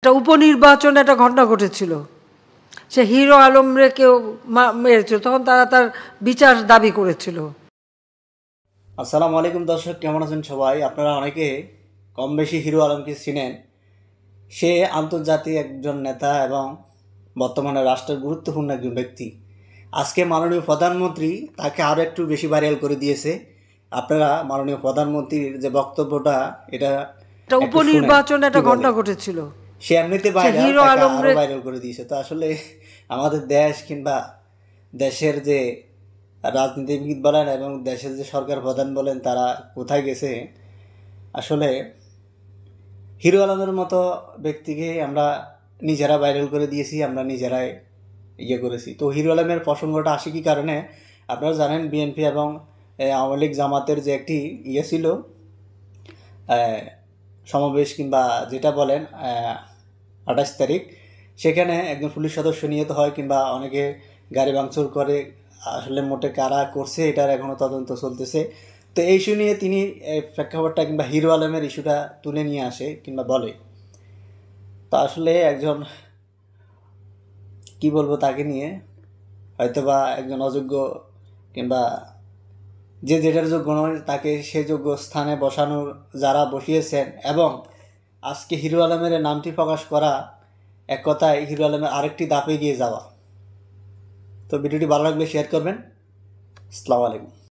একটা উপনির্বাচন একটা ঘটনা ঘটেছিল সে হিরো আলমরে কেউ মেরেছিল তখন তারা তার বিচার দাবি করেছিল আসসালামু আলাইকুম দর্শক কেমন আছেন সবাই আপনারা অনেকে কম বেশি হিরো আলমকে চিনেন সে আন্তর্জাতিক একজন নেতা এবং বর্তমানে রাষ্ট্রের গুরুত্বপূর্ণ একজন ব্যক্তি আজকে মাননীয় প্রধানমন্ত্রী তাকে আরও একটু বেশি ভাইরাল করে দিয়েছে আপনারা মাননীয় প্রধানমন্ত্রীর যে বক্তব্যটা এটা উপনির্বাচন একটা ঘটনা ঘটেছিল সে এমনিতে বাইরে ভাইরাল করে দিয়েছে তো আসলে আমাদের দেশ কিংবা দেশের যে রাজনীতিবিদ বলেন এবং দেশের যে সরকার প্রধান বলেন তারা কোথায় গেছে আসলে হিরো আলমের মতো ব্যক্তিকে আমরা নিজেরা ভাইরাল করে দিয়েছি আমরা নিজেরাই ইয়ে করেছি তো হিরো আলমের প্রসঙ্গটা আসে কি কারণে আপনারা জানেন বিএনপি এবং আওয়ামী লীগ জামাতের যে একটি ইয়ে ছিল সমাবেশ কিংবা যেটা বলেন আঠাশ তারিখ সেখানে একজন পুলিশ সদস্য নিহত হয় কিংবা অনেকে গাড়ি ভাঙচুর করে আসলে মোটে কারা করছে এটার এখনও তদন্ত চলতেছে তো এই ইস্যু নিয়ে তিনি প্রেক্ষাপটটা কিংবা হিরো আলমের ইস্যুটা তুলে নিয়ে আসে কিংবা বলে তো আসলে একজন কি বলবো তাকে নিয়ে হয়তোবা একজন অযোগ্য কিংবা যে যেটার যোগ্য নয় তাকে সে যোগ্য স্থানে বসানোর যারা বসিয়েছেন এবং আজকে হিরো আলমের নামটি প্রকাশ করা এক কথায় হিরো আলমের আরেকটি দাপে গিয়ে যাওয়া তো ভিডিওটি ভালো লাগলে শেয়ার করবেন আসসালামু আলাইকুম